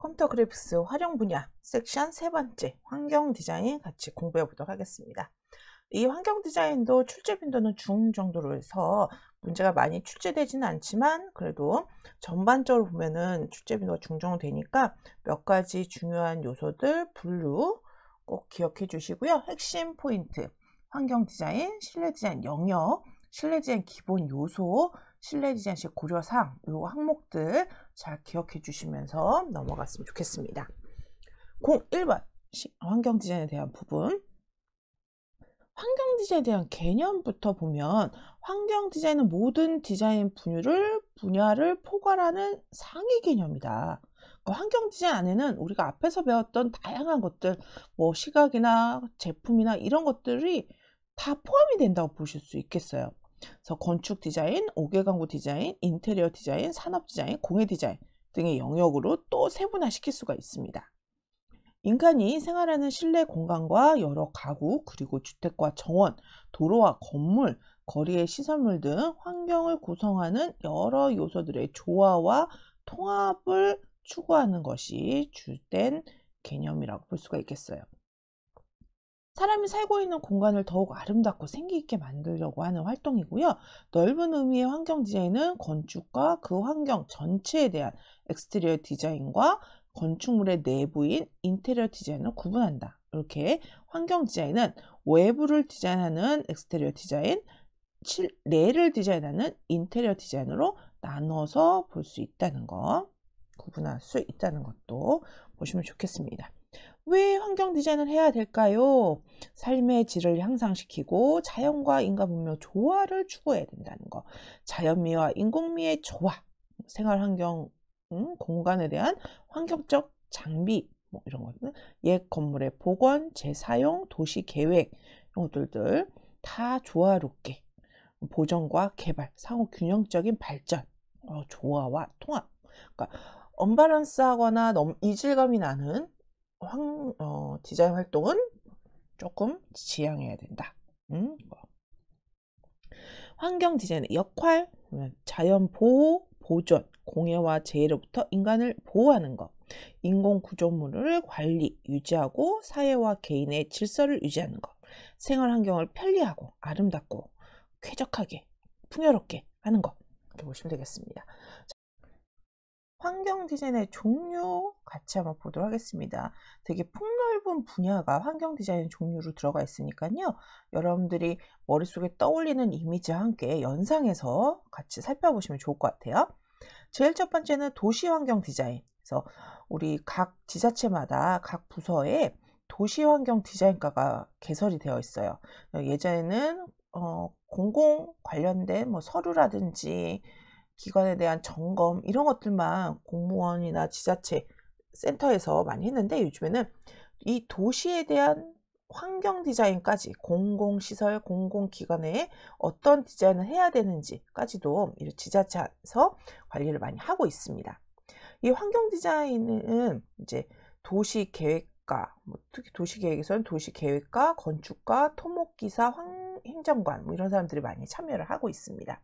컴퓨터 그래픽스 활용 분야 섹션 세 번째 환경 디자인 같이 공부해 보도록 하겠습니다. 이 환경 디자인도 출제 빈도는 중 정도로 해서 문제가 많이 출제되지는 않지만 그래도 전반적으로 보면은 출제 빈도가 중정 되니까 몇 가지 중요한 요소들 분류 꼭 기억해 주시고요. 핵심 포인트 환경 디자인, 실내 디자인 영역, 실내 디자인 기본 요소, 실내 디자인 시 고려사항 요 항목들 잘 기억해 주시면서 넘어갔으면 좋겠습니다. 01번 환경 디자인에 대한 부분 환경 디자인에 대한 개념부터 보면 환경 디자인은 모든 디자인 분야를 분야를 포괄하는 상위 개념이다. 그러니까 환경 디자인 안에는 우리가 앞에서 배웠던 다양한 것들, 뭐 시각이나 제품이나 이런 것들이 다 포함이 된다고 보실 수 있겠어요. 그래서 건축 디자인, 옥외 광고 디자인, 인테리어 디자인, 산업 디자인, 공예 디자인 등의 영역으로 또 세분화시킬 수가 있습니다. 인간이 생활하는 실내 공간과 여러 가구, 그리고 주택과 정원, 도로와 건물, 거리의 시설물 등 환경을 구성하는 여러 요소들의 조화와 통합을 추구하는 것이 주된 개념이라고 볼 수가 있겠어요. 사람이 살고 있는 공간을 더욱 아름답고 생기있게 만들려고 하는 활동이고요. 넓은 의미의 환경 디자인은 건축과 그 환경 전체에 대한 엑스테리어 디자인과 건축물의 내부인 인테리어 디자인을 구분한다. 이렇게 환경 디자인은 외부를 디자인하는 엑스테리어 디자인, 내를 디자인하는 인테리어 디자인으로 나눠서 볼 수 있다는 거, 구분할 수 있다는 것도 보시면 좋겠습니다. 왜 환경 디자인을 해야 될까요? 삶의 질을 향상시키고 자연과 인간 분명 조화를 추구해야 된다는 거. 자연미와 인공미의 조화, 생활 환경, 음, 공간에 대한 환경적 장비, 뭐 이런 거는 옛 건물의 복원, 재사용, 도시 계획 이런 것들들 다 조화롭게 보전과 개발, 상호 균형적인 발전, 어, 조화와 통합. 그러니까 언바란스하거나 너무 이질감이 나는 황, 어, 디자인 활동은 조금 지양해야 된다. 음? 뭐. 환경 디자인의 역할, 자연 보호, 보존, 공해와 재해로부터 인간을 보호하는 것, 인공 구조물을 관리, 유지하고 사회와 개인의 질서를 유지하는 것, 생활 환경을 편리하고 아름답고 쾌적하게 풍요롭게 하는 것 이렇게 보시면 되겠습니다. 환경 디자인의 종류 같이 한번 보도록 하겠습니다. 되게 폭넓은 분야가 환경 디자인 종류로 들어가 있으니까요. 여러분들이 머릿속에 떠올리는 이미지와 함께 연상해서 같이 살펴보시면 좋을 것 같아요. 제일 첫 번째는 도시 환경 디자인. 그래서 우리 각 지자체마다 각 부서에 도시 환경 디자인과가 개설이 되어 있어요. 예전에는 어, 공공 관련된 뭐 서류라든지 기관에 대한 점검 이런 것들만 공무원이나 지자체 센터에서 많이 했는데 요즘에는 이 도시에 대한 환경 디자인까지 공공시설, 공공기관에 어떤 디자인을 해야 되는지까지도 지자체에서 관리를 많이 하고 있습니다. 이 환경 디자인은 이제 도시 계획과 뭐 특히 도시 계획에서는 도시 계획과건축과 토목기사, 환, 행정관 뭐 이런 사람들이 많이 참여를 하고 있습니다.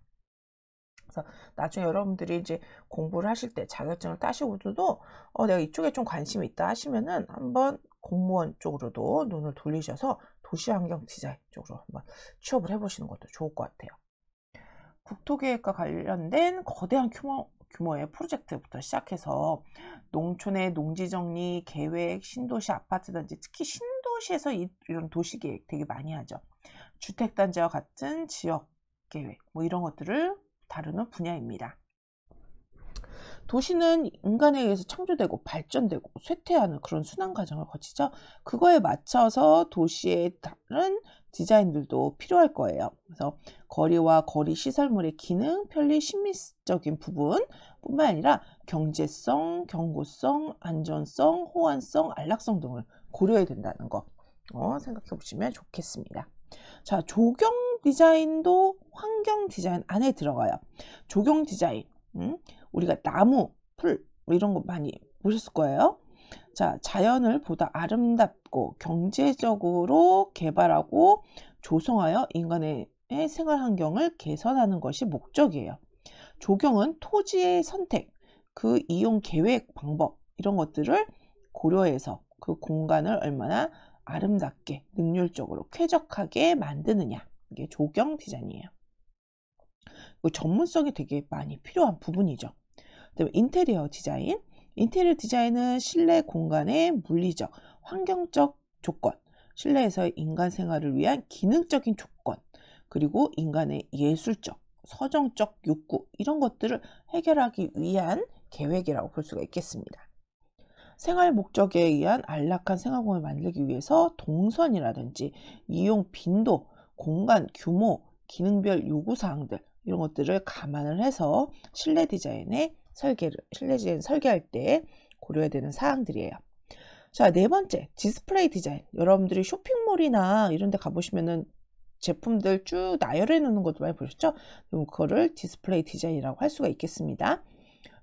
그래서 나중에 여러분들이 이제 공부를 하실 때 자격증을 따시고도 어, 내가 이쪽에 좀 관심이 있다 하시면은 한번 공무원 쪽으로도 눈을 돌리셔서 도시환경 디자인 쪽으로 한번 취업을 해보시는 것도 좋을 것 같아요. 국토계획과 관련된 거대한 규모, 규모의 프로젝트부터 시작해서 농촌의 농지 정리, 계획, 신도시 아파트 단지, 특히 신도시에서 이런 도시 계획 되게 많이 하죠. 주택 단지와 같은 지역 계획, 뭐 이런 것들을 다루는 분야입니다. 도시는 인간에 의해서 창조되고 발전되고 쇠퇴하는 그런 순환 과정을 거치죠. 그거에 맞춰서 도시에 다른 디자인들도 필요할 거예요. 그래서 거리와 거리 시설물의 기능, 편리, 심미적인 부분 뿐만 아니라 경제성, 경고성, 안전성, 호환성, 안락성 등을 고려해야 된다는 거 어, 생각해 보시면 좋겠습니다. 자, 조경 디자인도 환경 디자인 안에 들어가요. 조경 디자인, 음? 우리가 나무, 풀 뭐 이런 거 많이 보셨을 거예요. 자, 자연을 보다 아름답고 경제적으로 개발하고 조성하여 인간의 생활 환경을 개선하는 것이 목적이에요. 조경은 토지의 선택, 그 이용 계획 방법 이런 것들을 고려해서 그 공간을 얼마나 아름답게 능률적으로 쾌적하게 만드느냐 이게 조경 디자인이에요. 전문성이 되게 많이 필요한 부분이죠. 그다음에 인테리어 디자인. 인테리어 디자인은 실내 공간의 물리적, 환경적 조건, 실내에서의 인간 생활을 위한 기능적인 조건, 그리고 인간의 예술적, 서정적 욕구 이런 것들을 해결하기 위한 계획이라고 볼 수가 있겠습니다. 생활 목적에 의한 안락한 생활공을 만들기 위해서 동선이라든지 이용 빈도, 공간, 규모, 기능별 요구사항들 이런 것들을 감안을 해서 실내 디자인의 설계를 실내 디자인 설계할 때 고려해야 되는 사항들이에요. 자, 네 번째 디스플레이 디자인. 여러분들이 쇼핑몰이나 이런 데 가보시면은 제품들 쭉 나열해 놓는 것도 많이 보셨죠? 그럼 그거를 디스플레이 디자인이라고 할 수가 있겠습니다.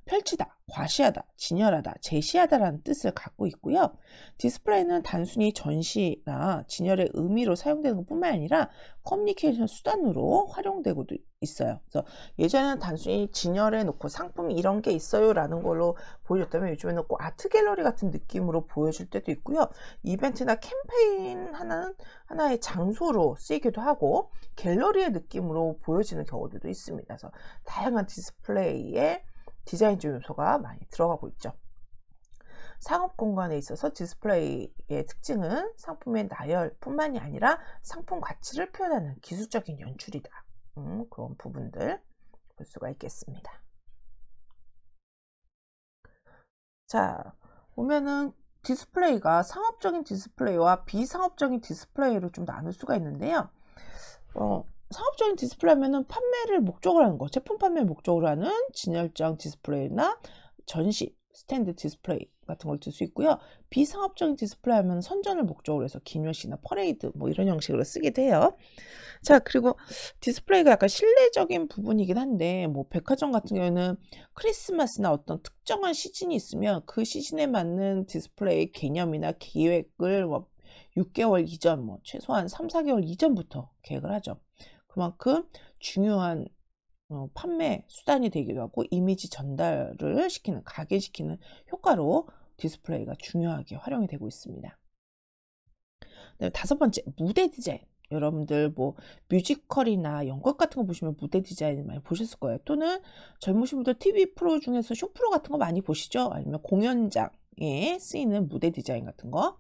펼치다, 과시하다, 진열하다, 제시하다라는 뜻을 갖고 있고요. 디스플레이는 단순히 전시나 진열의 의미로 사용되는 것뿐만 아니라 커뮤니케이션 수단으로 활용되고도 있어요. 그래서 예전에는 단순히 진열해 놓고 상품이 이런 게 있어요라는 걸로 보여줬다면 요즘에는 꼭 아트 갤러리 같은 느낌으로 보여줄 때도 있고요. 이벤트나 캠페인 하나는 하나의 장소로 쓰이기도 하고 갤러리의 느낌으로 보여지는 경우들도 있습니다. 그래서 다양한 디스플레이에 디자인적 요소가 많이 들어가고 있죠. 상업 공간에 있어서 디스플레이의 특징은 상품의 나열뿐만이 아니라 상품 가치를 표현하는 기술적인 연출이다. 음, 그런 부분들 볼 수가 있겠습니다. 자, 보면은 디스플레이가 상업적인 디스플레이와 비상업적인 디스플레이로 좀 나눌 수가 있는데요. 어, 상업적인 디스플레이면은 판매를 목적으로 하는 거, 제품 판매 목적으로 하는 진열장 디스플레이나 전시, 스탠드 디스플레이 같은 걸 들 수 있고요. 비상업적인 디스플레이 하면 선전을 목적으로 해서 기념식이나 퍼레이드 뭐 이런 형식으로 쓰기도 해요. 자, 그리고 디스플레이가 약간 실내적인 부분이긴 한데 뭐 백화점 같은 경우에는 크리스마스나 어떤 특정한 시즌이 있으면 그 시즌에 맞는 디스플레이 개념이나 계획을뭐 6개월 이전 뭐 최소한 3, 4개월 이전부터 계획을 하죠. 그만큼 중요한 어, 판매 수단이 되기도 하고 이미지 전달을 시키는 각인시키는 효과로 디스플레이가 중요하게 활용이 되고 있습니다. 다섯 번째 무대 디자인 여러분들 뭐 뮤지컬이나 연극 같은 거 보시면 무대 디자인 많이 보셨을 거예요. 또는 젊으신 분들 TV 프로 중에서 쇼프로 같은 거 많이 보시죠. 아니면 공연장에 쓰이는 무대 디자인 같은 거.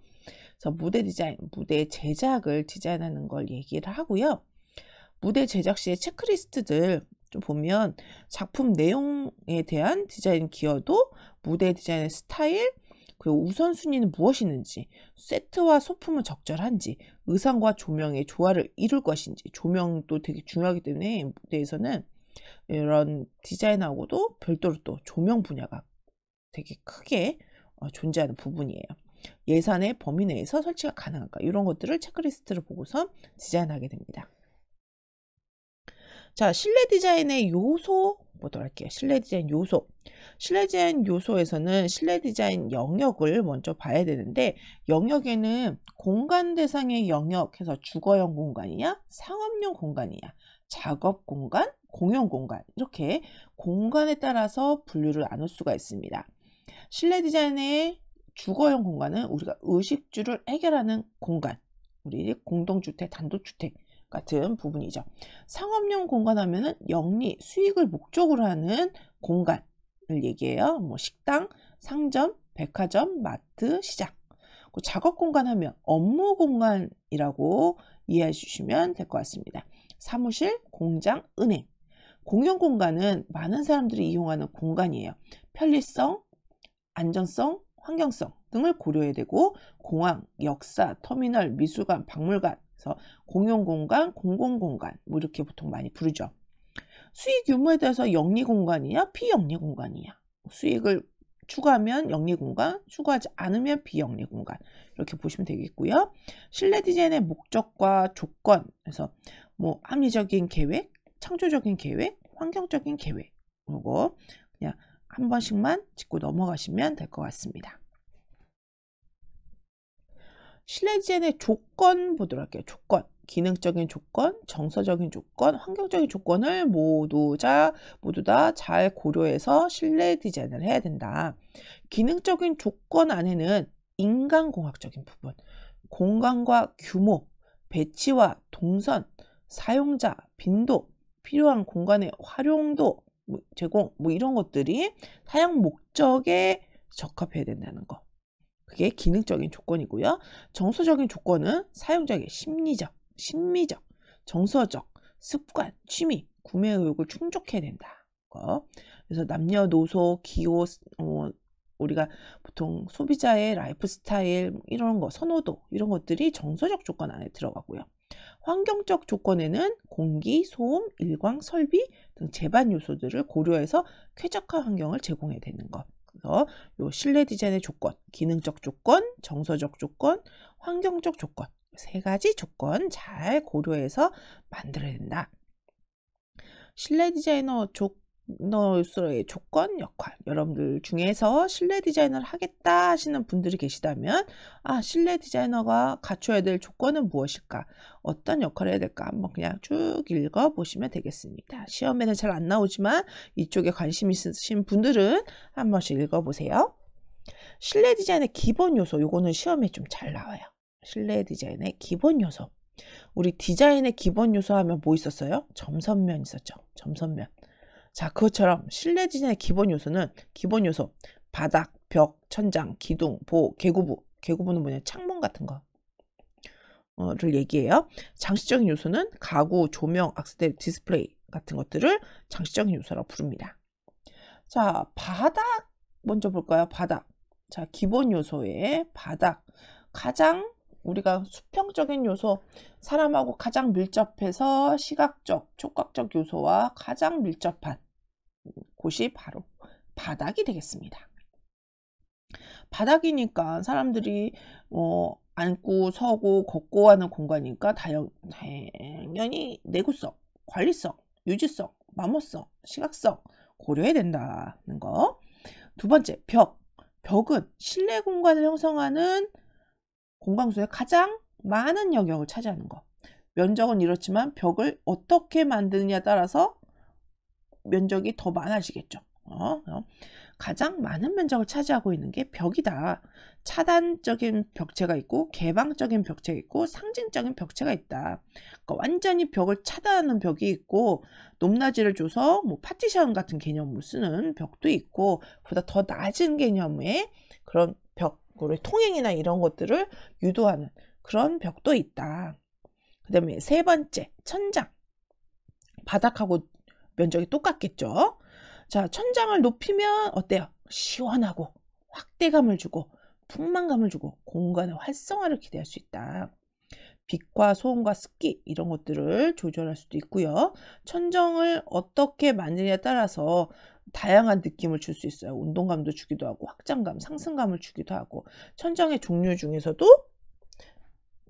그래서 무대 디자인, 무대 제작을 디자인하는 걸 얘기를 하고요. 무대 제작 시의 체크리스트들 좀 보면 작품 내용에 대한 디자인 기여도, 무대 디자인의 스타일, 그리고 우선순위는 무엇이는지, 있 세트와 소품은 적절한지, 의상과 조명의 조화를 이룰 것인지, 조명도 되게 중요하기 때문에 무대에서는 이런 디자인하고도 별도로 또 조명 분야가 되게 크게 어, 존재하는 부분이에요. 예산의 범위 내에서 설치가 가능한가 이런 것들을 체크리스트를 보고서 디자인하게 됩니다. 자, 실내 디자인의 요소 보도록 할게요. 실내 디자인 요소. 실내 디자인 요소에서는 실내 디자인 영역을 먼저 봐야 되는데 영역에는 공간 대상의 영역 해서 주거형 공간이냐, 상업용 공간이냐, 작업 공간, 공용 공간 이렇게 공간에 따라서 분류를 나눌 수가 있습니다. 실내 디자인의 주거형 공간은 우리가 의식주를 해결하는 공간, 우리 공동주택, 단독주택 같은 부분이죠. 상업용 공간 하면은 영리, 수익을 목적으로 하는 공간을 얘기해요. 뭐 식당, 상점, 백화점, 마트, 시장. 그 작업 공간 하면 업무 공간이라고 이해해 주시면 될 것 같습니다. 사무실, 공장, 은행. 공용 공간은 많은 사람들이 이용하는 공간이에요. 편리성, 안전성, 환경성 등을 고려해야 되고 공항, 역사, 터미널, 미술관, 박물관, 그래서 공용공간, 공공공간 뭐 이렇게 보통 많이 부르죠. 수익 규모에 대해서 영리공간이냐 비영리공간이냐 수익을 추가하면 영리공간, 추가하지 않으면 비영리공간 이렇게 보시면 되겠고요. 실내 디자인의 목적과 조건 그래서 뭐 합리적인 계획, 창조적인 계획, 환경적인 계획 요거 그냥 한 번씩만 짚고 넘어가시면 될 것 같습니다. 실내지엔의 조건 보도록 할게요. 조건. 기능적인 조건, 정서적인 조건, 환경적인 조건을 모두 자, 모두 다 잘 고려해서 실내 디자인을 해야 된다. 기능적인 조건 안에는 인간공학적인 부분, 공간과 규모, 배치와 동선, 사용자, 빈도, 필요한 공간의 활용도, 뭐, 제공, 뭐 이런 것들이 사용 목적에 적합해야 된다는 거. 그게 기능적인 조건이고요. 정서적인 조건은 사용자의 심리적, 심미적, 정서적, 습관, 취미, 구매 의욕을 충족해야 된다. 그래서 남녀노소, 기호, 어, 우리가 보통 소비자의 라이프 스타일, 뭐 이런 거, 선호도, 이런 것들이 정서적 조건 안에 들어가고요. 환경적 조건에는 공기, 소음, 일광, 설비 등 제반 요소들을 고려해서 쾌적한 환경을 제공해야 되는 것. 그래서 요 실내 디자인의 조건, 기능적 조건, 정서적 조건, 환경적 조건 세 가지 조건 잘 고려해서 만들어야 된다. 실내 디자이너 조, 디자이너로의 조건, 역할 여러분들 중에서 실내 디자이너를 하겠다 하시는 분들이 계시다면 아 실내 디자이너가 갖춰야 될 조건은 무엇일까 어떤 역할을 해야 될까 한번 그냥 쭉 읽어보시면 되겠습니다. 시험에는 잘 안 나오지만 이쪽에 관심 있으신 분들은 한 번씩 읽어보세요. 실내 디자인의 기본 요소 요거는 시험에 좀 잘 나와요. 실내 디자인의 기본 요소 우리 디자인의 기본 요소 하면 뭐 있었어요? 점선면 있었죠. 점선면. 자, 그것처럼 실내 디자인의 기본 요소는 기본 요소 바닥, 벽, 천장, 기둥, 보, 개구부. 개구부는 뭐냐? 창문 같은 거. 어, 를 얘기해요. 장식적인 요소는 가구, 조명, 악세사리, 디스플레이 같은 것들을 장식적인 요소라고 부릅니다. 자, 바닥 먼저 볼까요? 바닥. 자, 기본 요소의 바닥. 가장 우리가 수평적인 요소, 사람하고 가장 밀접해서 시각적, 촉각적 요소와 가장 밀접한 곳이 바로 바닥이 되겠습니다. 바닥이니까 사람들이 어, 앉고 서고 걷고 하는 공간이니까 당연히 내구성, 관리성, 유지성, 마모성, 시각성 고려해야 된다는 거. 두 번째, 벽. 벽은 실내 공간을 형성하는 공간소에 가장 많은 영역을 차지하는 거. 면적은 이렇지만 벽을 어떻게 만드느냐에 따라서 면적이 더 많아지겠죠. 어, 어? 가장 많은 면적을 차지하고 있는 게 벽이다. 차단적인 벽체가 있고 개방적인 벽체가 있고 상징적인 벽체가 있다. 그러니까 완전히 벽을 차단하는 벽이 있고 높낮이를 줘서 뭐 파티션 같은 개념을 쓰는 벽도 있고 보다 더 낮은 개념의 그런 벽으로 통행이나 이런 것들을 유도하는 그런 벽도 있다. 그 다음에 세 번째 천장 바닥하고 면적이 똑같겠죠. 자, 천장을 높이면 어때요? 시원하고 확대감을 주고 풍만감을 주고 공간의 활성화를 기대할 수 있다. 빛과 소음과 습기 이런 것들을 조절할 수도 있고요. 천정을 어떻게 만드냐에 따라서 다양한 느낌을 줄 수 있어요. 운동감도 주기도 하고 확장감, 상승감을 주기도 하고 천정의 종류 중에서도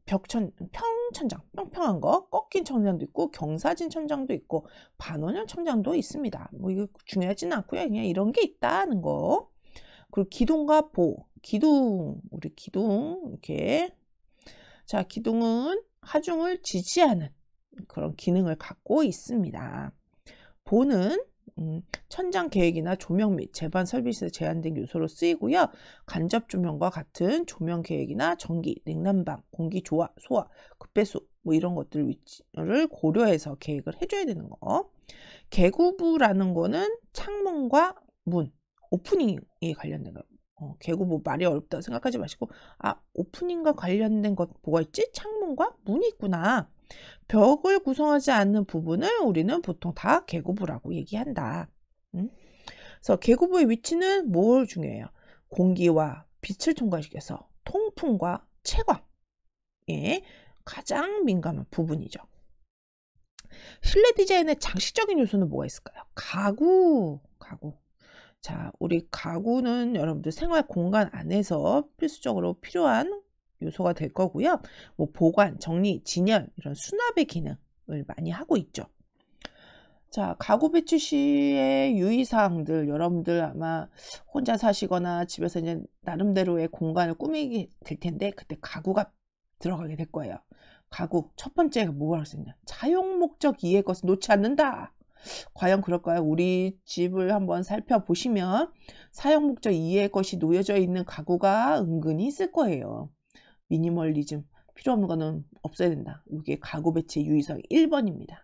벽천 평천장 평평한 거 꺾인 천장도 있고 경사진 천장도 있고 반원형 천장도 있습니다. 뭐 이거 중요하지는 않고요. 그냥 이런 게 있다는 거. 그리고 기둥과 보 기둥 우리 기둥 이렇게 자 기둥은 하중을 지지하는 그런 기능을 갖고 있습니다. 보는 음, 천장 계획이나 조명 및 재반 서비스설 제한 된 요소로 쓰이고요. 간접 조명과 같은 조명 계획이나 전기, 냉난방, 공기 조화, 소화, 급배수 뭐 이런 것들 위치를 고려해서 계획을 해줘야 되는 거. 개구부라는 거는 창문과 문, 오프닝이 관련된 거. 어, 개구 부 말이 어렵다 생각하지 마시고 아 오프닝과 관련된 것 뭐가 있지? 창문과 문이 있구나. 벽을 구성하지 않는 부분을 우리는 보통 다개구부라고 얘기한다. 음? 그래서 계구부의 위치는 뭘 중요해요? 공기와 빛을 통과시켜서 통풍과 채광에 예, 가장 민감한 부분이죠. 실내 디자인의 장식적인 요소는 뭐가 있을까요? 가구, 가구. 자, 우리 가구는 여러분들 생활 공간 안에서 필수적으로 필요한 요소가 될 거고요. 뭐 보관, 정리, 진열 이런 수납의 기능을 많이 하고 있죠. 자, 가구 배치 시의 유의사항들 여러분들 아마 혼자 사시거나 집에서 이제 나름대로의 공간을 꾸미게 될 텐데 그때 가구가 들어가게 될 거예요. 가구 첫 번째가 뭐라고 쓰냐? 차용 목적 이외 것을 놓지 않는다. 과연 그럴까요? 우리 집을 한번 살펴보시면 사용 목적 이해의 것이 놓여져 있는 가구가 은근히 있을 거예요. 미니멀리즘 필요 없는 거는 없어야 된다. 이게 가구 배치 의 유의사항 1번입니다.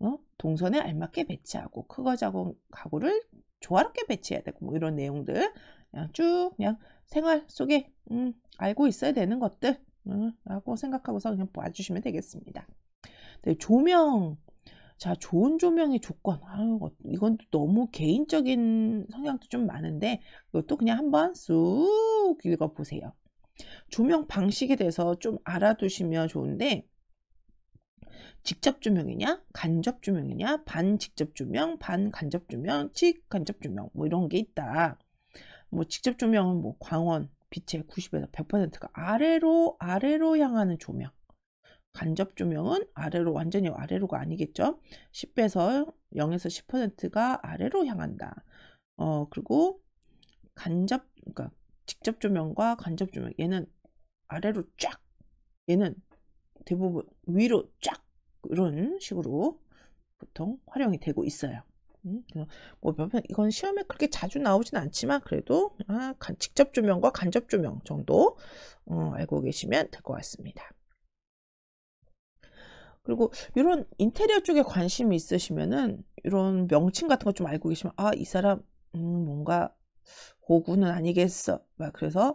어? 동선에 알맞게 배치하고 크거 작은 가구를 조화롭게 배치해야 되고 뭐 이런 내용들 그냥 쭉 그냥 생활 속에 음, 알고 있어야 되는 것들 음, 라고 생각하고서 그냥 봐주시면 되겠습니다. 네, 조명 자 좋은 조명의 조건 아유, 어, 이건 너무 개인적인 성향도 좀 많은데 이것도 그냥 한번 쑥 읽어보세요. 조명 방식에 대해서 좀 알아두시면 좋은데 직접 조명이냐, 간접 조명이냐, 반직접 조명, 반간접 조명, 직간접 조명 뭐 이런 게 있다. 뭐 직접 조명은 뭐 광원 빛의 90에서 100%가 아래로 아래로 향하는 조명. 간접 조명은 아래로 완전히 아래로가 아니겠죠. 10에서 0에서 10%가 아래로 향한다. 어 그리고 간접 그러니까 직접 조명과 간접 조명 얘는 아래로 쫙 얘는 대부분 위로 쫙 이런 식으로 보통 활용이 되고 있어요. 음, 뭐 이건 시험에 그렇게 자주 나오진 않지만 그래도 아, 직접 조명과 간접 조명 정도 어, 알고 계시면 될 것 같습니다. 그리고 이런 인테리어 쪽에 관심이 있으시면은 이런 명칭 같은 거 좀 알고 계시면 아 이 사람 음, 뭔가 고구는 아니겠어 막 그래서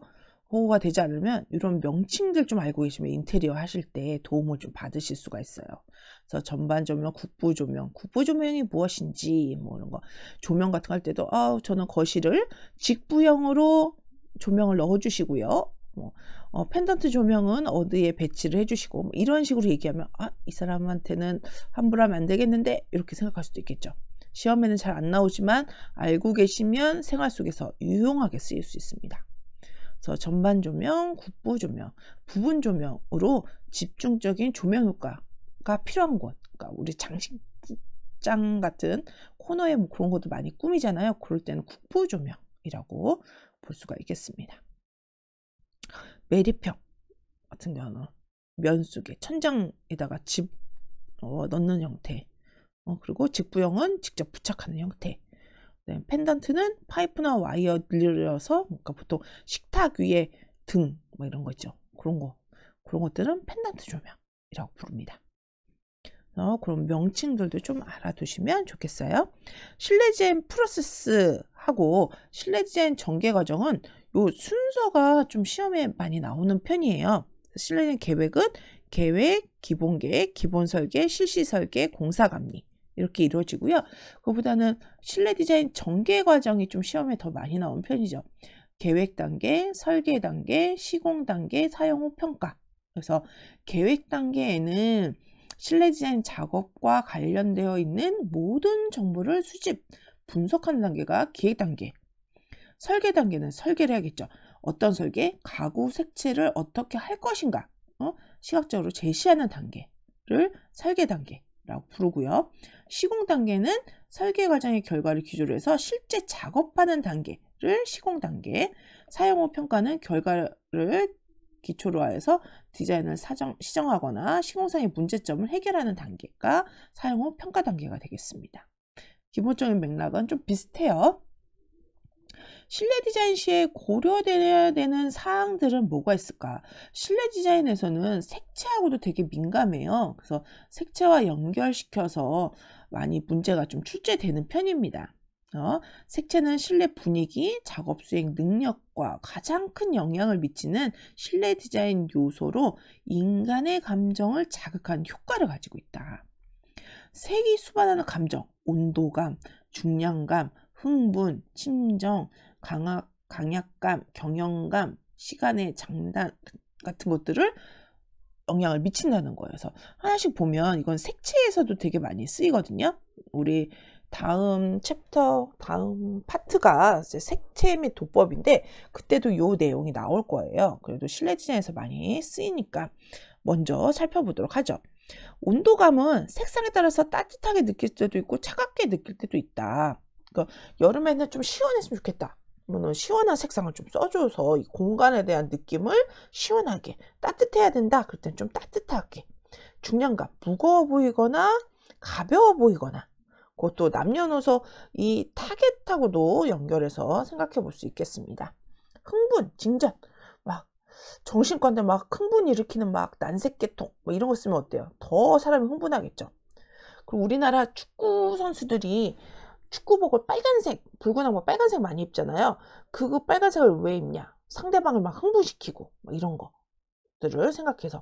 호호가 되지 않으면 이런 명칭들 좀 알고 계시면 인테리어 하실 때 도움을 좀 받으실 수가 있어요. 그래서 전반 조명, 국부 조명, 국부 조명이 무엇인지 뭐 이런 거 조명 같은 거 할 때도 아 저는 거실을 직부형으로 조명을 넣어주시고요. 뭐 어, 펜던트 조명은 어디에 배치를 해주시고 뭐 이런 식으로 얘기하면 아이 사람한테는 환불 하면 안 되겠는데 이렇게 생각할 수도 있겠죠. 시험에는 잘 안 나오지만 알고 계시면 생활 속에서 유용하게 쓰일 수 있습니다. 그래서 전반 조명, 국부 조명, 부분 조명으로 집중적인 조명 효과가 필요한 곳. 그러니까 우리 장식장 같은 코너에 뭐 그런 것도 많이 꾸미잖아요. 그럴 때는 국부 조명이라고 볼 수가 있겠습니다. 매립형 같은 경우는 면속에 천장에다가 집 어, 넣는 형태. 어, 그리고 직부형은 직접 부착하는 형태. 네, 펜던트는 파이프나 와이어들려서 그러니까 보통 식탁 위에 등 뭐 이런 거 있죠. 그런 거 그런 것들은 펜던트 조명이라고 부릅니다. 어, 그런 명칭들도 좀 알아두시면 좋겠어요. 실내젠 프로세스하고 실내젠 전개 과정은 요 순서가 좀 시험에 많이 나오는 편이에요. 실내젠 계획은 계획, 기본 계획, 기본 설계, 실시 설계, 공사 감리. 이렇게 이루어지고요. 그보다는 실내 디자인 전개 과정이 좀 시험에 더 많이 나온 편이죠. 계획 단계, 설계 단계, 시공 단계, 사용 후 평가. 그래서 계획 단계에는 실내 디자인 작업과 관련되어 있는 모든 정보를 수집, 분석하는 단계가 기획 단계. 설계 단계는 설계를 해야겠죠. 어떤 설계, 가구 색채를 어떻게 할 것인가, 어? 시각적으로 제시하는 단계를 설계 단계. 라고 부르고요. 시공 단계는 설계 과정의 결과를 기준으로 해서 실제 작업하는 단계를 시공 단계, 사용 후 평가는 결과를 기초로 하여서 디자인을 사정, 시정하거나 시공상의 문제점을 해결하는 단계가 사용 후 평가 단계가 되겠습니다. 기본적인 맥락은 좀 비슷해요. 실내 디자인 시에 고려되어야 되는 사항들은 뭐가 있을까? 실내 디자인에서는 색채하고도 되게 민감해요. 그래서 색채와 연결시켜서 많이 문제가 좀 출제되는 편입니다. 어, 색채는 실내 분위기, 작업 수행 능력과 가장 큰 영향을 미치는 실내 디자인 요소로 인간의 감정을 자극한 효과를 가지고 있다. 색이 수반하는 감정, 온도감, 중량감, 흥분, 침정 강압, 강약감, 경영감, 시간의 장단 같은 것들을 영향을 미친다는 거예요. 그래서 하나씩 보면 이건 색채에서도 되게 많이 쓰이거든요. 우리 다음 챕터, 다음 파트가 색채 및 도법인데 그때도 요 내용이 나올 거예요. 그래도 실내 디자인에서 많이 쓰이니까 먼저 살펴보도록 하죠. 온도감은 색상에 따라서 따뜻하게 느낄 때도 있고 차갑게 느낄 때도 있다. 그러니까 여름에는 좀 시원했으면 좋겠다. 뭐 시원한 색상을 좀 써줘서 이 공간에 대한 느낌을 시원하게 따뜻해야 된다. 그럴 땐 좀 따뜻하게 중량감 무거워 보이거나 가벼워 보이거나 그것도 남녀노소 이 타겟하고도 연결해서 생각해 볼 수 있겠습니다. 흥분, 진전, 막 정신과인데 막 흥분 일으키는 막 난색계통 뭐 이런 거 쓰면 어때요? 더 사람이 흥분하겠죠. 그리고 우리나라 축구 선수들이 축구복을 빨간색, 붉은하고 뭐 빨간색 많이 입잖아요. 그거 빨간색을 왜 입냐? 상대방을 막 흥분시키고 막 이런 것들을 생각해서.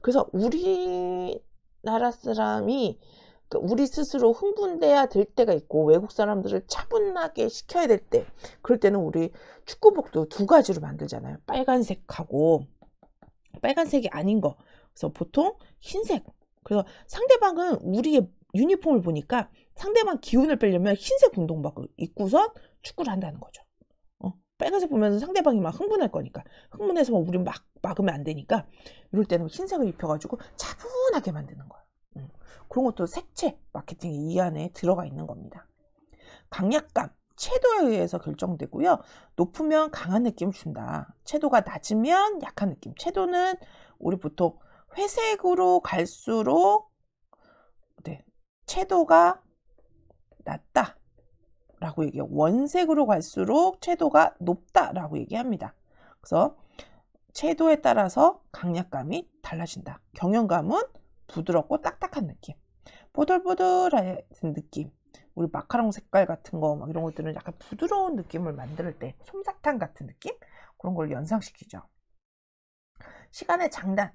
그래서 우리나라 사람이 그러니까 우리 스스로 흥분돼야 될 때가 있고 외국 사람들을 차분하게 시켜야 될 때 그럴 때는 우리 축구복도 두 가지로 만들잖아요 빨간색하고 빨간색이 아닌 거 그래서 보통 흰색 그래서 상대방은 우리의 유니폼을 보니까 상대방 기운을 빼려면 흰색 운동복을 입고선 축구를 한다는 거죠. 어, 빨간색 보면 상대방이 막 흥분할 거니까 흥분해서 막 우리 막 막으면 안 되니까 이럴 때는 흰색을 입혀가지고 차분하게 만드는 거예요. 음, 그런 것도 색채 마케팅이 이 안에 들어가 있는 겁니다. 강약감 채도에 의해서 결정되고요. 높으면 강한 느낌을 준다. 채도가 낮으면 약한 느낌. 채도는 우리 보통 회색으로 갈수록 네, 채도가 낮다 라고 얘기해요. 원색으로 갈수록 채도가 높다 라고 얘기합니다. 그래서 채도에 따라서 강약감이 달라진다. 경영감은 부드럽고 딱딱한 느낌. 보들보들한 느낌. 우리 마카롱 색깔 같은 거막 이런 것들은 약간 부드러운 느낌을 만들 때 솜사탕 같은 느낌? 그런 걸 연상시키죠. 시간의 장단.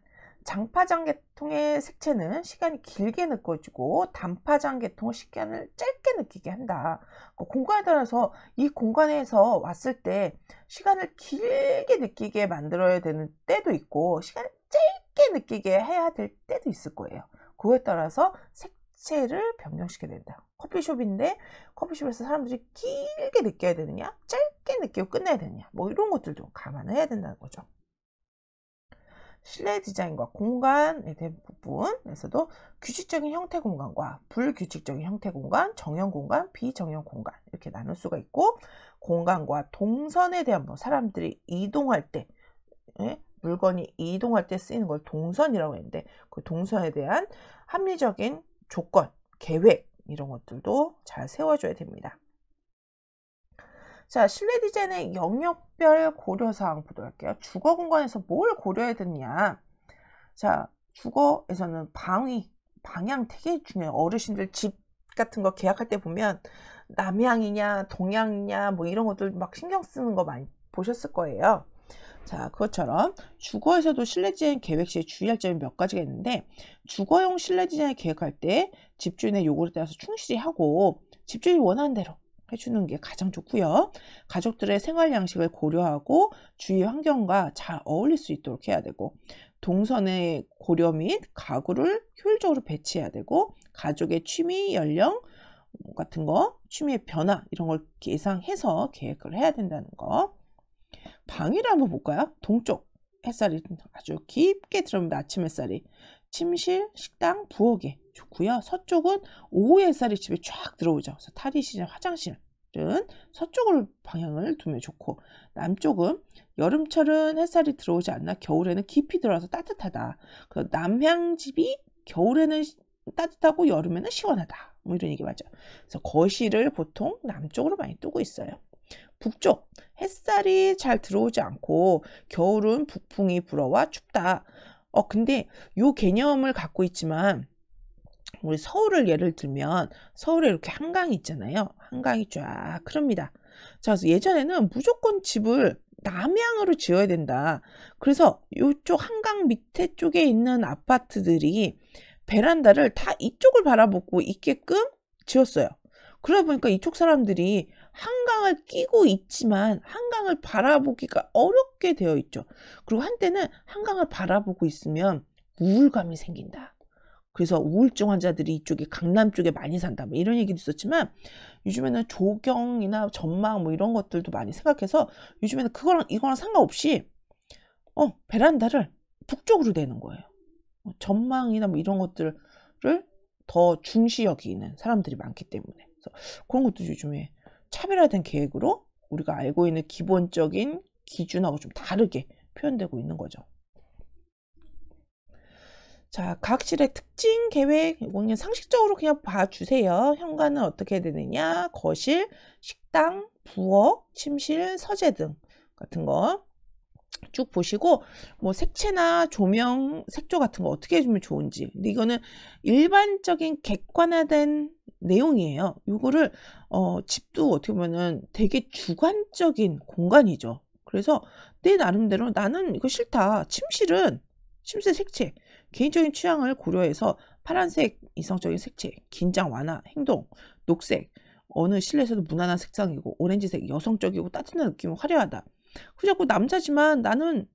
장파장계통의 색채는 시간이 길게 느껴지고 단파장계통의 시간을 짧게 느끼게 한다. 그 공간에 따라서 이 공간에서 왔을 때 시간을 길게 느끼게 만들어야 되는 때도 있고 시간을 짧게 느끼게 해야 될 때도 있을 거예요. 그거에 따라서 색채를 변경시켜야 된다. 커피숍인데 커피숍에서 사람들이 길게 느껴야 되느냐 짧게 느끼고 끝내야 되느냐 뭐 이런 것들 좀 감안해야 된다는 거죠. 실내 디자인과 공간의대 부분에서도 규칙적인 형태 공간과 불규칙적인 형태 공간, 정형 공간, 비정형 공간 이렇게 나눌 수가 있고 공간과 동선에 대한 뭐 사람들이 이동할 때 예? 물건이 이동할 때 쓰이는 걸 동선이라고 했는데 그 동선에 대한 합리적인 조건, 계획 이런 것들도 잘 세워줘야 됩니다. 자, 실내 디자인의 영역별 고려사항 보도할게요. 주거 공간에서 뭘 고려해야 되느냐. 자, 주거에서는 방위, 방향 되게 중요해요. 어르신들 집 같은 거 계약할 때 보면 남향이냐, 동향이냐, 뭐 이런 것들 막 신경 쓰는 거 많이 보셨을 거예요. 자, 그것처럼 주거에서도 실내 디자인 계획 시에 주의할 점이 몇 가지가 있는데 주거용 실내 디자인 을 계획할 때 집주인의 요구를 따라서 충실히 하고 집주인이 원하는 대로 해주는 게 가장 좋고요. 가족들의 생활 양식을 고려하고 주위 환경과 잘 어울릴 수 있도록 해야 되고 동선의 고려 및 가구를 효율적으로 배치해야 되고 가족의 취미, 연령 같은 거, 취미의 변화 이런 걸 예상해서 계획을 해야 된다는 거. 방위를 한번 볼까요? 동쪽 햇살이 아주 깊게 들어옵니다. 아침 햇살이 침실, 식당, 부엌에 좋고요. 서쪽은 오후 햇살이 집에 쫙 들어오죠. 그래서 탈의실이나 화장실은 서쪽을 방향을 두면 좋고 남쪽은 여름철은 햇살이 들어오지 않나 겨울에는 깊이 들어와서 따뜻하다. 그래서 남향 집이 겨울에는 따뜻하고 여름에는 시원하다. 뭐 이런 얘기 맞죠. 그래서 거실을 보통 남쪽으로 많이 뜨고 있어요. 북쪽 햇살이 잘 들어오지 않고 겨울은 북풍이 불어와 춥다. 어 근데 요 개념을 갖고 있지만 우리 서울을 예를 들면 서울에 이렇게 한강이 있잖아요. 한강이 쫙 흐릅니다. 자, 그래서 예전에는 무조건 집을 남향으로 지어야 된다. 그래서 이쪽 한강 밑에 쪽에 있는 아파트들이 베란다를 다 이쪽을 바라보고 있게끔 지었어요. 그러다 보니까 이쪽 사람들이 한강을 끼고 있지만 한강을 바라보기가 어렵게 되어 있죠. 그리고 한때는 한강을 바라보고 있으면 우울감이 생긴다. 그래서 우울증 환자들이 이쪽에 강남 쪽에 많이 산다 뭐 이런 얘기도 있었지만 요즘에는 조경이나 전망 뭐 이런 것들도 많이 생각해서 요즘에는 그거랑 이거랑 상관없이 어 베란다를 북쪽으로 내는 거예요 어, 전망이나 뭐 이런 것들을 더 중시 여기는 사람들이 많기 때문에 그래서 그런 것도 요즘에 차별화된 계획으로 우리가 알고 있는 기본적인 기준하고 좀 다르게 표현되고 있는 거죠. 자, 각 실의 특징 계획 이거는 상식적으로 그냥 봐주세요. 현관은 어떻게 되느냐, 거실, 식당, 부엌, 침실, 서재 등 같은 거. 쭉 보시고 뭐 색채나 조명, 색조 같은 거 어떻게 해주면 좋은지 근데 이거는 일반적인 객관화된 내용이에요. 이거를 어, 집도 어떻게 보면은 되게 주관적인 공간이죠. 그래서 내 나름대로 나는 이거 싫다. 침실은 침실 색채 개인적인 취향을 고려해서 파란색 이성적인 색채, 긴장 완화, 행동, 녹색, 어느 실내에서도 무난한 색상이고 오렌지색 여성적이고 따뜻한 느낌이 화려하다. 그 자꾸 남자지만 나는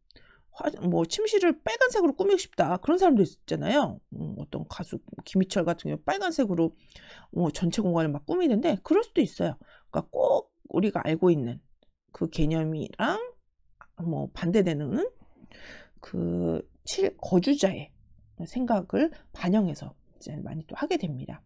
화, 뭐 침실을 빨간색으로 꾸미고 싶다 그런 사람도 있잖아요. 음, 어떤 가수 뭐 김희철 같은 경우 빨간색으로 어, 전체 공간을 막 꾸미는데 그럴 수도 있어요. 그러니까 꼭 우리가 알고 있는 그 개념이랑 뭐 반대되는 그 실, 거주자의 생각을 반영해서 이제 많이 또 하게 됩니다.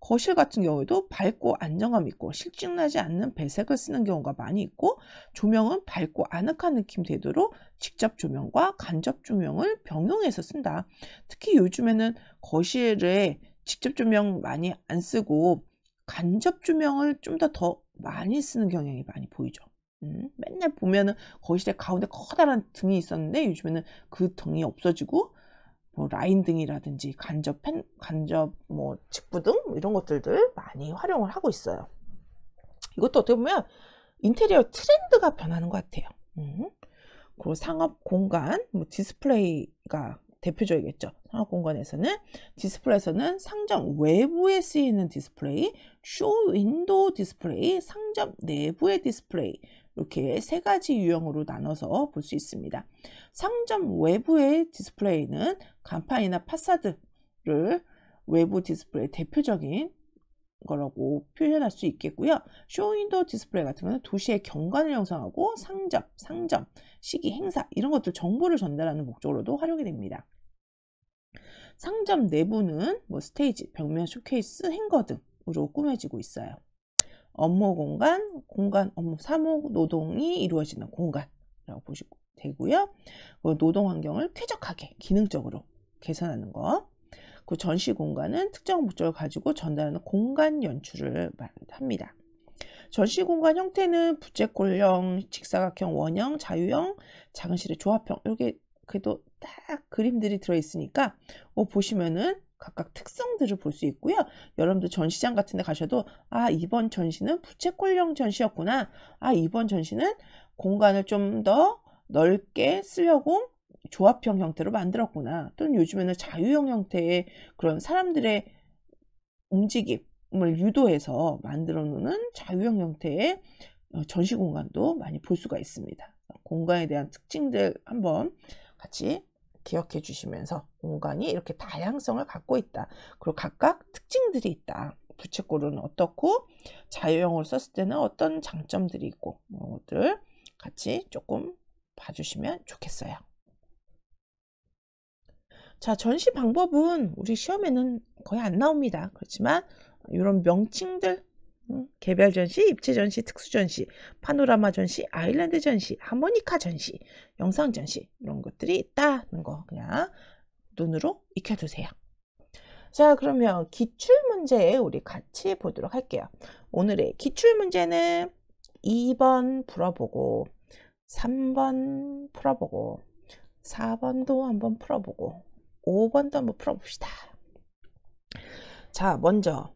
거실 같은 경우에도 밝고 안정감 있고 실증나지 않는 배색을 쓰는 경우가 많이 있고 조명은 밝고 아늑한 느낌 되도록 직접 조명과 간접 조명을 병용해서 쓴다. 특히 요즘에는 거실에 직접 조명 많이 안 쓰고 간접 조명을 좀 더더 더 많이 쓰는 경향이 많이 보이죠. 음, 맨날 보면은 거실에 가운데 커다란 등이 있었는데 요즘에는 그 등이 없어지고 뭐 라인 등이라든지 간접 펜, 간접 뭐 직부 등 이런 것들들 많이 활용을 하고 있어요. 이것도 어떻게 보면 인테리어 트렌드가 변하는 것 같아요. 그 상업 공간, 뭐 디스플레이가 대표적이겠죠. 상업 공간에서는 디스플레이에서는 상점 외부에 쓰이는 디스플레이, 쇼 윈도우 디스플레이, 상점 내부의 디스플레이 이렇게 세 가지 유형으로 나눠서 볼 수 있습니다. 상점 외부의 디스플레이는 간판이나 파사드를 외부 디스플레이 대표적인 거라고 표현할 수 있겠고요. 쇼윈도 디스플레이 같은 경우는 도시의 경관을 형성하고 상점, 상점, 시기, 행사 이런 것들 정보를 전달하는 목적으로도 활용이 됩니다. 상점 내부는 뭐 스테이지, 벽면 쇼케이스, 행거 등으로 꾸며지고 있어요. 업무 공간, 공간 업무 사무 노동이 이루어지는 공간이라고 보시고 되고요. 그 노동 환경을 쾌적하게 기능적으로 개선하는 거. 그 전시 공간은 특정 목적을 가지고 전달하는 공간 연출을 말합니다. 전시 공간 형태는 부채꼴형, 직사각형, 원형, 자유형, 작은 실의 조합형 이렇게 그래도 딱 그림들이 들어있으니까 어, 보시면은 각각 특성들을 볼 수 있고요. 여러분들 전시장 같은 데 가셔도 아 이번 전시는 부채꼴형 전시였구나. 아 이번 전시는 공간을 좀 더 넓게 쓰려고 조합형 형태로 만들었구나. 또는 요즘에는 자유형 형태의 그런 사람들의 움직임을 유도해서 만들어 놓는 자유형 형태의 어, 전시 공간도 많이 볼 수가 있습니다. 공간에 대한 특징들 한번 같이 기억해 주시면서 공간이 이렇게 다양성을 갖고 있다. 그리고 각각 특징들이 있다. 부채꼴은 어떻고 자유형을 썼을 때는 어떤 장점들이 있고 뭐 이런 것들 같이 조금 봐주시면 좋겠어요. 자, 전시 방법은 우리 시험에는 거의 안 나옵니다. 그렇지만 이런 명칭들 개별 전시, 입체 전시, 특수 전시, 파노라마 전시, 아일랜드 전시, 하모니카 전시, 영상 전시 이런 것들이 있다는 거 그냥 눈으로 익혀두세요. 자 그러면 기출 문제 우리 같이 보도록 할게요. 오늘의 기출 문제는 2번 풀어보고 3번 풀어보고 4번도 한번 풀어보고 5번도 한번 풀어봅시다. 자, 먼저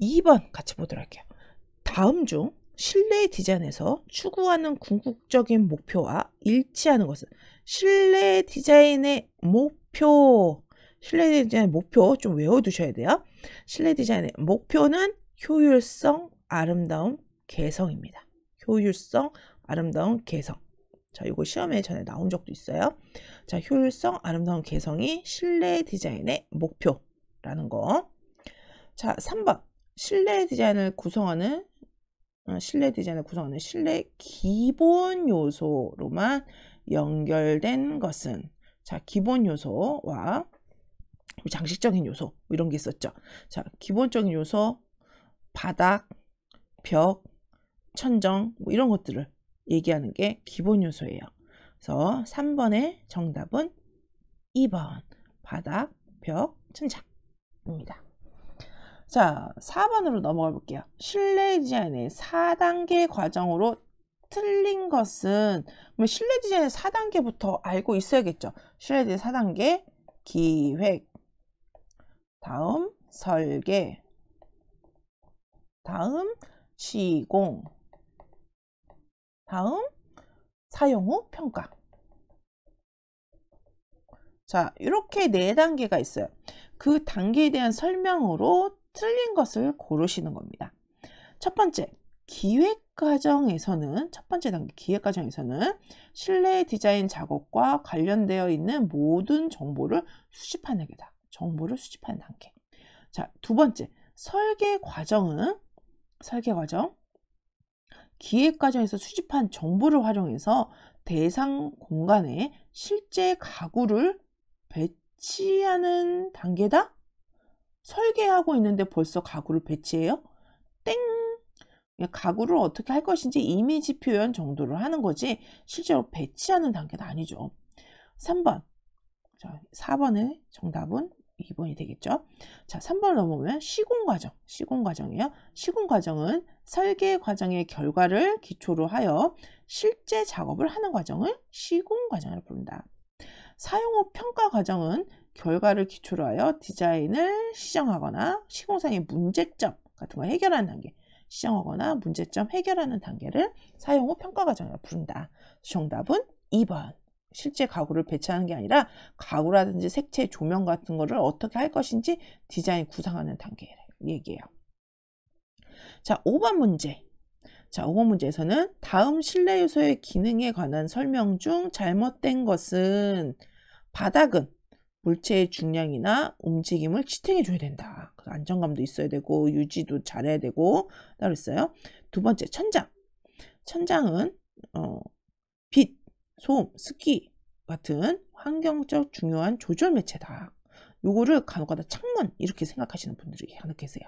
2번 같이 보도록 할게요. 다음 중실내 디자인에서 추구하는 궁극적인 목표와 일치하는 것은 실내 디자인의 목표, 실내 디자인 의 목표 좀 외워두셔야 돼요. 실내 디자인의 목표는 효율성, 아름다움, 개성입니다. 효율성, 아름다움, 개성. 자, 이거 시험에 전에 나온 적도 있어요. 자, 효율성, 아름다운 개성이 실내 디자인의 목표라는 거. 자, 3번. 실내 디자인을 구성하는 어, 실내 디자인을 구성하는 실내 기본 요소로만 연결된 것은 자, 기본 요소와 뭐 장식적인 요소 뭐 이런 게 있었죠. 자, 기본적인 요소 바닥, 벽, 천정 뭐 이런 것들을 얘기하는 게 기본 요소예요. 그래서 3번의 정답은 2번 바닥, 벽, 천장입니다. 자, 4번으로 넘어가 볼게요. 실내 디자인의 4단계 과정으로 틀린 것은 뭐 실내 디자인의 4단계부터 알고 있어야겠죠. 실내 디자인 4단계 기획 다음 설계 다음 시공 다음 사용 후 평가 자 이렇게 네 단계가 있어요 그 단계에 대한 설명으로 틀린 것을 고르시는 겁니다 첫 번째 기획 과정에서는 첫 번째 단계 기획 과정에서는 실내 디자인 작업과 관련되어 있는 모든 정보를 수집하는 게다 정보를 수집하는 단계 자두 번째 설계 과정은 설계 과정 기획 과정에서 수집한 정보를 활용해서 대상 공간에 실제 가구를 배치하는 단계다? 설계하고 있는데 벌써 가구를 배치해요? 땡! 가구를 어떻게 할 것인지 이미지 표현 정도를 하는 거지 실제로 배치하는 단계는 아니죠. 3번. 4번의 정답은 기본이 되겠죠. 자, 3번 넘어보면 시공 과정, 시공 과정이에요. 시공 과정은 설계 과정의 결과를 기초로 하여 실제 작업을 하는 과정을 시공 과정을 부른다. 사용 후 평가 과정은 결과를 기초로 하여 디자인을 시정하거나 시공상의 문제점 같은 걸 해결하는 단계, 시정하거나 문제점 해결하는 단계를 사용 후 평가 과정이라고 부른다. 정답은 2번. 실제 가구를 배치하는 게 아니라 가구라든지 색채, 조명 같은 거를 어떻게 할 것인지 디자인 구상하는 단계를 얘기해요. 자, 5번 문제. 자, 5번 문제에서는 다음 실내 요소의 기능에 관한 설명 중 잘못된 것은 바닥은 물체의 중량이나 움직임을 지탱해 줘야 된다. 안정감도 있어야 되고 유지도 잘해야 되고 따로 있어요. 두 번째 천장. 천장은 어, 솜, 습기 같은 환경적 중요한 조절 매체다. 요거를 간혹가다 창문 이렇게 생각하시는 분들이 간혹 계세요.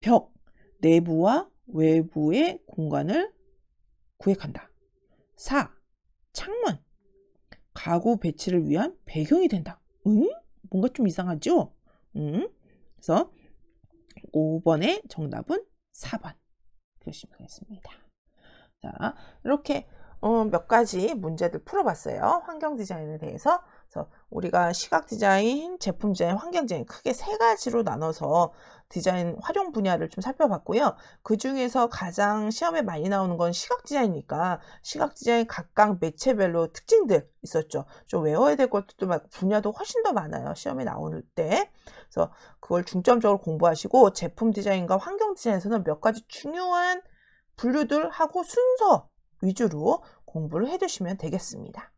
벽, 내부와 외부의 공간을 구획한다. 4. 창문, 가구 배치를 위한 배경이 된다. 응? 뭔가 좀 이상하죠? 응? 그래서 5번의 정답은 4번. 그러시면 되겠습니다. 자, 이렇게 어, 몇 가지 문제들 풀어봤어요. 환경 디자인에 대해서. 그래서 우리가 시각 디자인, 제품 디자인, 환경 디자인 크게 세 가지로 나눠서 디자인 활용 분야를 좀 살펴봤고요. 그 중에서 가장 시험에 많이 나오는 건 시각 디자인이니까 시각 디자인 각각 매체별로 특징들 있었죠. 좀 외워야 될 것도 막 분야도 훨씬 더 많아요. 시험에 나오는 때. 그래서 그걸 중점적으로 공부하시고 제품 디자인과 환경 디자인에서는 몇 가지 중요한 분류들 하고 순서 위주로 공부를 해주시면 되겠습니다.